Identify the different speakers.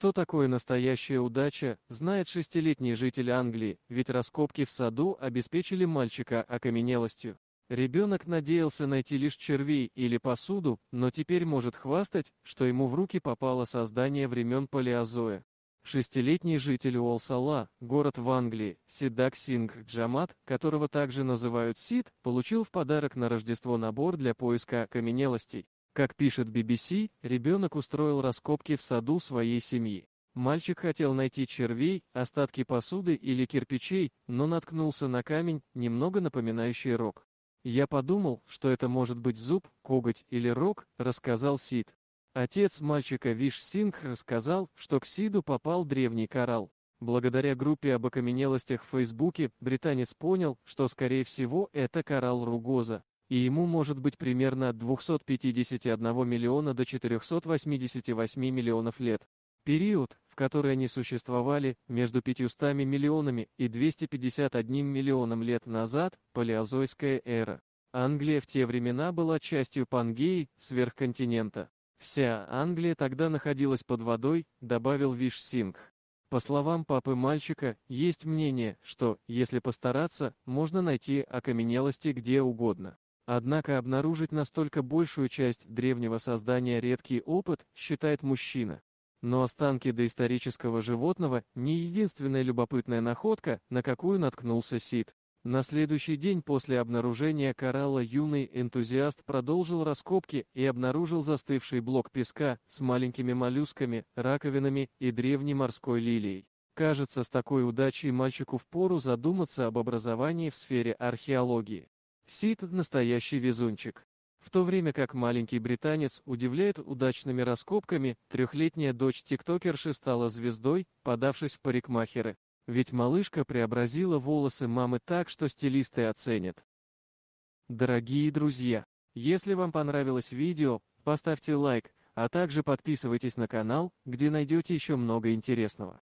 Speaker 1: Что такое настоящая удача, знает шестилетний житель Англии, ведь раскопки в саду обеспечили мальчика окаменелостью. Ребенок надеялся найти лишь червей или посуду, но теперь может хвастать, что ему в руки попало создание времен Палеозоя. Шестилетний житель Уолсала, город в Англии, Сидак Синг Джамат, которого также называют Сид, получил в подарок на Рождество набор для поиска окаменелостей. Как пишет BBC, ребенок устроил раскопки в саду своей семьи. Мальчик хотел найти червей, остатки посуды или кирпичей, но наткнулся на камень, немного напоминающий рог. «Я подумал, что это может быть зуб, коготь или рог», — рассказал Сид. Отец мальчика Виш Сингх рассказал, что к Сиду попал древний коралл. Благодаря группе об окаменелостях в Фейсбуке британец понял, что скорее всего это коралл Ругоза и ему может быть примерно от 251 миллиона до 488 миллионов лет. Период, в который они существовали, между 500 миллионами и 251 миллионом лет назад, палеозойская эра. Англия в те времена была частью Пангеи, сверхконтинента. Вся Англия тогда находилась под водой, добавил Виш Сингх. По словам папы мальчика, есть мнение, что, если постараться, можно найти окаменелости где угодно. Однако обнаружить настолько большую часть древнего создания редкий опыт, считает мужчина. Но останки доисторического животного – не единственная любопытная находка, на какую наткнулся Сид. На следующий день после обнаружения коралла юный энтузиаст продолжил раскопки и обнаружил застывший блок песка с маленькими моллюсками, раковинами и древней морской лилией. Кажется, с такой удачей мальчику впору задуматься об образовании в сфере археологии. Сид – настоящий везунчик. В то время как маленький британец удивляет удачными раскопками, трехлетняя дочь тиктокерши стала звездой, подавшись в парикмахеры. Ведь малышка преобразила волосы мамы так, что стилисты оценят. Дорогие друзья, если вам понравилось видео, поставьте лайк, а также подписывайтесь на канал, где найдете еще много интересного.